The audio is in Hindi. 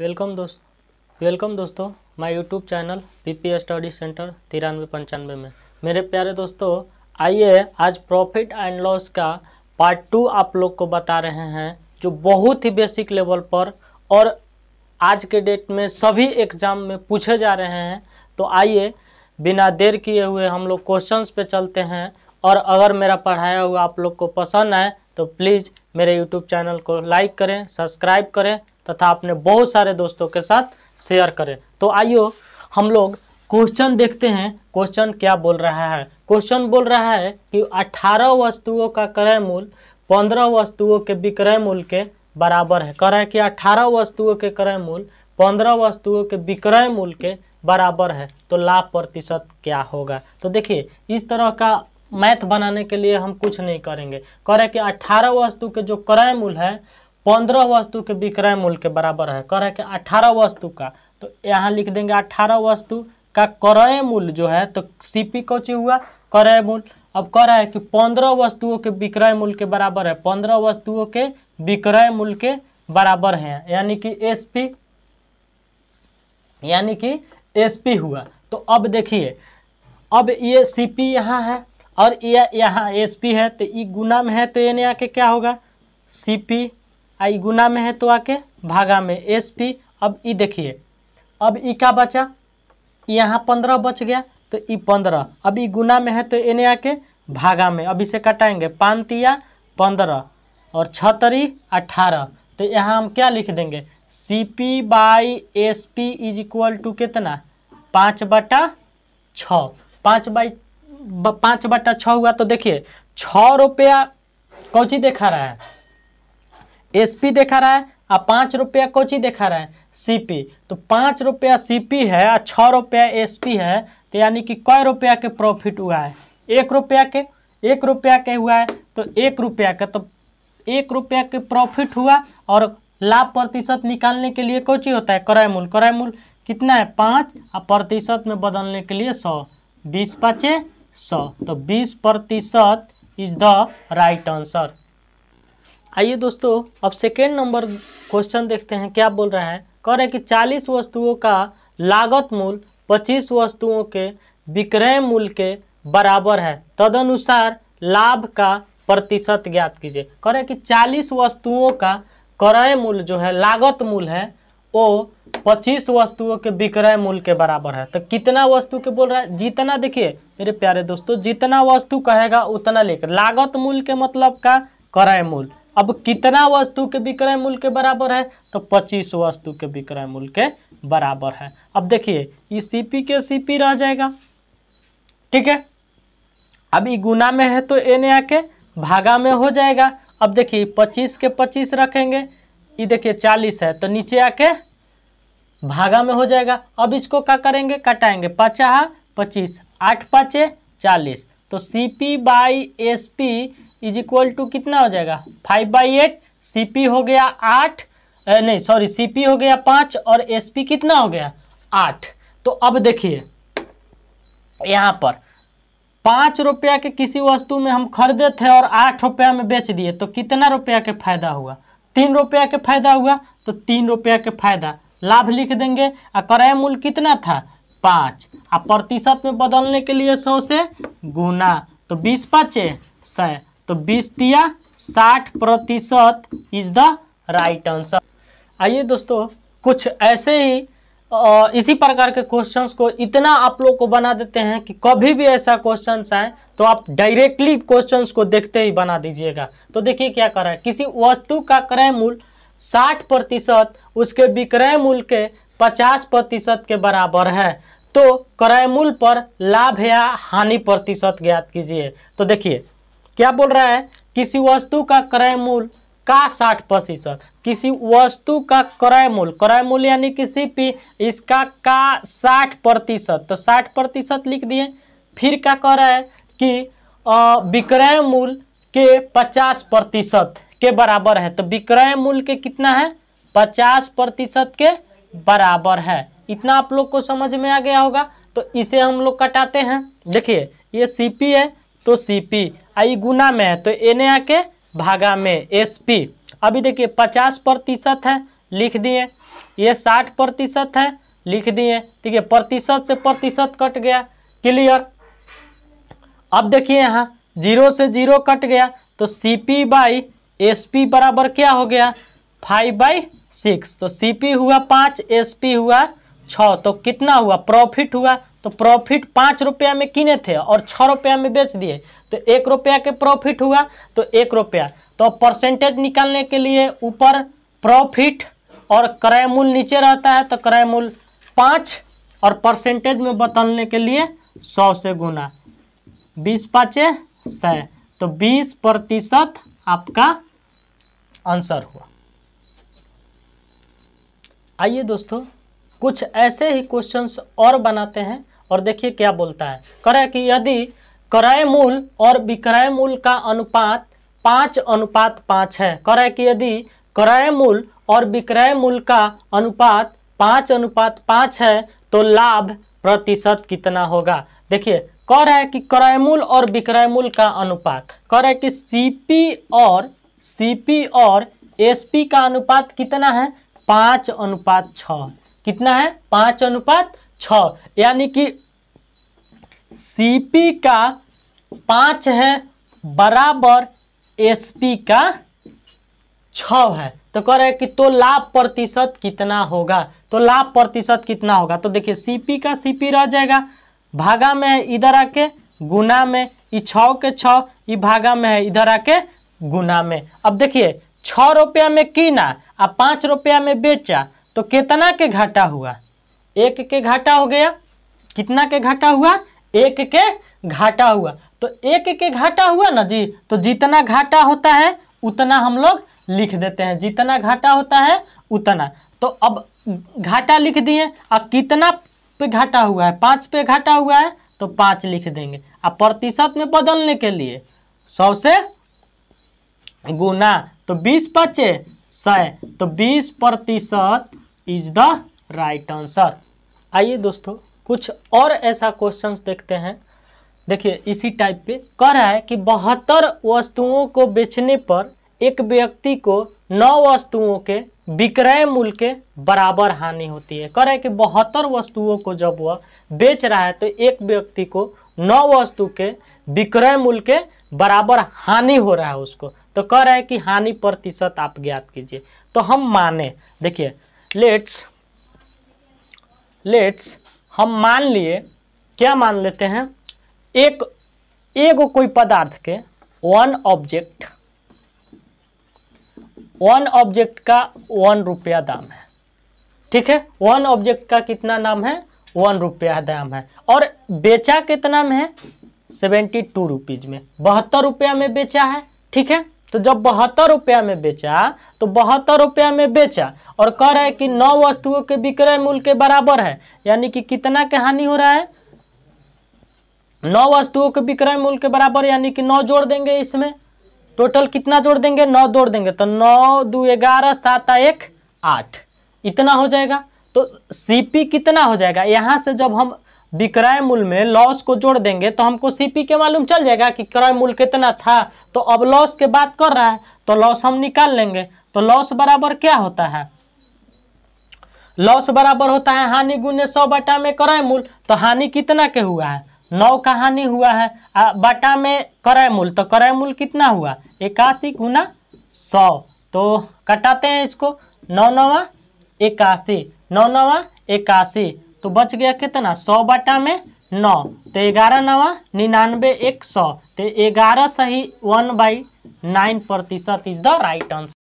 वेलकम दोस्त वेलकम दोस्तों my YouTube channel P study centre तिरानवे पंचानवे में मेरे प्यारे दोस्तों आइए आज प्रॉफिट एंड लॉस का पार्ट टू आप लोग को बता रहे हैं जो बहुत ही बेसिक लेवल पर और आज के डेट में सभी एग्ज़ाम में पूछे जा रहे हैं तो आइए बिना देर किए हुए हम लोग क्वेश्चन पे चलते हैं और अगर मेरा पढ़ाया हुआ आप लोग को पसंद आए तो प्लीज़ मेरे यूट्यूब चैनल को लाइक करें सब्सक्राइब करें तथा अपने बहुत सारे दोस्तों के साथ शेयर करें तो आइयो हम लोग क्वेश्चन देखते हैं क्वेश्चन क्या बोल रहा है क्वेश्चन बोल रहा है कि 18 वस्तुओं का क्रय मूल्य 15 वस्तुओं के विक्रय मूल्य के बराबर है कह रहा है कि 18 वस्तुओं के क्रय मूल्य 15 वस्तुओं के विक्रय मूल के बराबर है तो लाभ प्रतिशत क्या होगा तो देखिए इस तरह का मैथ बनाने के लिए हम कुछ नहीं करेंगे कह रहे कि 18 वस्तु के जो क्रय मूल्य है पंद्रह वस्तु के विक्रय मूल्य के बराबर है रहे हैं कि अठारह वस्तु का तो यहाँ लिख देंगे अठारह वस्तु का क्रय मूल्य जो है तो सीपी कौची हुआ क्रय मूल्य अब कह रहा है कि पंद्रह वस्तुओं के विक्रय मूल्य के बराबर है पंद्रह वस्तुओं के विक्रय मूल्य के बराबर है यानी कि पी यानी कि पी हुआ तो अब देखिए अब ये सी पी यहाँ है और ये यहाँ पी है तो ई गुना में है तो ये यहाँ के क्या होगा सी पी आई गुना में है तो आके भागा में एस पी अब ई देखिए अब ई का बचा यहाँ पंद्रह बच गया तो ई पंद्रह अब ई गुना में है तो एने आके भागा में अब इसे कटाएंगे पानतिया पंद्रह और छतरी अठारह तो यहाँ हम क्या लिख देंगे C P by S P is equal to कितना पाँच बटा छ पाँच बाई पाँच बटा छ हुआ तो देखिए छः रुपया कौची देखा रहा है एसपी देखा रहा है और पाँच रुपया कोची देखा रहा है सीपी तो पाँच रुपया सीपी है और छः रुपया एसपी है तो यानी कि कै रुपया के प्रॉफिट हुआ है एक रुपया के एक रुपया के हुआ है तो एक रुपया का तो एक रुपया के प्रॉफिट हुआ और लाभ प्रतिशत निकालने के लिए कोची होता है क्रय मूल क्रय मूल कितना है पाँच और प्रतिशत में बदलने के लिए सौ बीस पाँचे सौ तो बीस प्रतिशत इज द राइट आंसर आइए दोस्तों अब सेकेंड नंबर क्वेश्चन देखते हैं क्या बोल रहा है कह रहे कि चालीस वस्तुओं का लागत मूल पच्चीस वस्तुओं के विक्रय मूल्य के बराबर है तदनुसार लाभ का प्रतिशत ज्ञात कीजिए कह रहे कि चालीस वस्तुओं का क्रय मूल्य जो है लागत मूल है वो पच्चीस वस्तुओं के विक्रय मूल्य के बराबर है तो कितना वस्तु के बोल रहा है जितना देखिए मेरे प्यारे दोस्तों जितना वस्तु कहेगा उतना लेकर लागत मूल्य के मतलब का क्रय मूल्य अब कितना वस्तु के विक्रय मूल्य के बराबर है तो 25 वस्तु के विक्रय मूल्य के बराबर है अब देखिए ये सी पी के सीपी रह जाएगा ठीक है अब ये गुना में है तो एन आके भागा में हो जाएगा अब देखिए 25 के 25 रखेंगे ये देखिए 40 है तो नीचे आके भागा में हो जाएगा अब इसको क्या करेंगे कटाएंगे पचाह पच्चीस आठ पाचे चालीस तो C P by S P is equal to कितना हो जाएगा फाइव बाई एट सी हो गया आठ नहीं सॉरी सी हो गया पाँच और एस कितना हो गया आठ तो अब देखिए यहाँ पर पाँच रुपया के किसी वस्तु में हम खरीदे थे और आठ रुपया में बेच दिए तो कितना रुपया के फायदा हुआ तीन रुपया के फायदा हुआ तो तीन रुपया के फायदा लाभ लिख देंगे और क्रय मूल्य कितना था पाँच और प्रतिशत में बदलने के लिए सौ से गुना तो बीस पाँच सौ तो बीस दिया साठ प्रतिशत इज द राइट आंसर आइए दोस्तों कुछ ऐसे ही इसी प्रकार के क्वेश्चंस को इतना आप लोग को बना देते हैं कि कभी भी ऐसा क्वेश्चंस आए तो आप डायरेक्टली क्वेश्चंस को देखते ही बना दीजिएगा तो देखिए क्या कर रहा है किसी वस्तु का क्रय मूल्य साठ प्रतिशत उसके विक्रय मूल्य के पचास प्रतिशत के बराबर है तो क्रय मूल्य पर लाभ या हानि प्रतिशत ज्ञात कीजिए तो देखिए क्या बोल रहा है किसी वस्तु का क्रय मूल्य का साठ प्रतिशत किसी वस्तु का क्रय मूल्य क्रय मूल्य यानी किसी पी इसका का साठ प्रतिशत तो साठ प्रतिशत लिख दिए फिर क्या कह रहा है कि विक्रय मूल के पचास प्रतिशत के बराबर है तो विक्रय मूल्य के कितना है पचास प्रतिशत के बराबर है इतना आप लोग को समझ में आ गया होगा तो इसे हम लोग कटाते हैं देखिए ये सीपी है तो सी पी आई गुना में है तो एन यहाँ के भागा में एस पी अभी देखिए पचास प्रतिशत है लिख दिए ये साठ प्रतिशत है लिख दिए ठीक है प्रतिशत से प्रतिशत कट गया क्लियर अब देखिए यहाँ जीरो से जीरो कट गया तो C P by S P बराबर क्या हो गया फाइव बाई सिक्स तो सी पी हुआ पाँच एस पी हुआ छः तो कितना हुआ प्रॉफिट हुआ तो प्रॉफिट पाँच रुपया में किने थे और छः रुपया में बेच दिए तो एक रुपया के प्रॉफिट हुआ तो एक रुपया तो परसेंटेज निकालने के लिए ऊपर प्रॉफिट और क्रय मूल नीचे रहता है तो क्रय मूल पाँच और परसेंटेज में बदलने के लिए सौ से गुना बीस पाँचे सौ तो बीस प्रतिशत आपका आंसर हुआ आइए दोस्तों कुछ ऐसे ही क्वेश्चंस और बनाते हैं और देखिए क्या बोलता है करे कि यदि क्रय मूल और विक्रय मूल का अनुपात पाँच अनुपात पाँच है करे कि यदि क्रय मूल और विक्रय मूल का अनुपात पाँच अनुपात पाँच है तो लाभ प्रतिशत कितना होगा देखिए रहा है कि क्रय मूल और विक्रय मूल का अनुपात रहा है कि सीपी और सीपी और एसपी का अनुपात कितना है पाँच अनुपात छ कितना है पाँच अनुपात छ यानी कि सीपी का पांच है बराबर एसपी का छ है तो कह रहे हैं कि तो लाभ प्रतिशत कितना होगा तो लाभ प्रतिशत कितना होगा तो देखिए सीपी का सीपी रह जाएगा भागा में है इधर आके गुना में ये छ के छ भागा में है इधर आके गुना में अब देखिए छ रुपया में कीना और पांच रुपया में बेचा तो कितना के घाटा हुआ एक के घाटा हो गया कितना के घाटा हुआ एक के घाटा हुआ तो एक के घाटा हुआ ना जी तो जितना घाटा होता है उतना हम लोग लिख देते हैं जितना घाटा होता है उतना तो अब घाटा लिख दिए अब कितना पे घाटा हुआ है पाँच पे घाटा हुआ है तो पाँच लिख देंगे अब प्रतिशत में बदलने के लिए सौ से गुना तो बीस पचे सौ तो बीस प्रतिशत इज द राइट आंसर आइए दोस्तों कुछ और ऐसा क्वेश्चंस देखते हैं देखिए इसी टाइप पे कह रहा है कि बहत्तर वस्तुओं को बेचने पर एक व्यक्ति को नौ वस्तुओं के विक्रय मूल्य के बराबर हानि होती है कह रहा है कि बहत्तर वस्तुओं को जब वह बेच रहा है तो एक व्यक्ति को नौ वस्तु के विक्रय मूल्य के बराबर हानि हो रहा है उसको तो कह रहा है कि हानि प्रतिशत आप ज्ञात कीजिए तो हम माने देखिए लेट्स लेट्स हम मान लिए क्या मान लेते हैं एक एगो कोई पदार्थ के वन ऑब्जेक्ट वन ऑब्जेक्ट का वन रुपया दाम है ठीक है वन ऑब्जेक्ट का कितना नाम है वन रुपया दाम है और बेचा कितना में है सेवेंटी टू रुपीज़ में बहत्तर रुपया में बेचा है ठीक है तो जब बहत्तर रुपया में बेचा तो बहत्तर रुपया में बेचा और कह रहा है कि नौ वस्तुओं के विक्रय मूल्य के बराबर है यानी कि कितना के हानि हो रहा है नौ वस्तुओं के विक्रय मूल्य के बराबर यानी कि नौ जोड़ देंगे इसमें टोटल कितना जोड़ देंगे नौ जोड़ देंगे तो नौ दो ग्यारह सात एक आठ इतना हो जाएगा तो सीपी कितना हो जाएगा यहाँ से जब हम विक्रय मूल में लॉस को जोड़ देंगे तो हमको सीपी के मालूम चल जाएगा कि क्रय मूल कितना था तो अब लॉस के बात कर रहा है तो लॉस हम निकाल लेंगे तो लॉस बराबर क्या होता है लॉस बराबर होता है हानि गुने सौ बटा में क्रय मूल तो हानि कितना के हुआ है नौ का हानि हुआ है बटा में क्रय मूल तो क्रय मूल कितना हुआ इक्यासी गुना सौ तो कटाते हैं इसको नौ नवा इक्यासी नौ नवा इक्यासी तो बच गया कितना सौ बटा में नौ तो ग्यारह नवा निन्यानवे एक सौ तो ग्यारह सही वन बाई नाइन प्रतिशत इज द राइट आंसर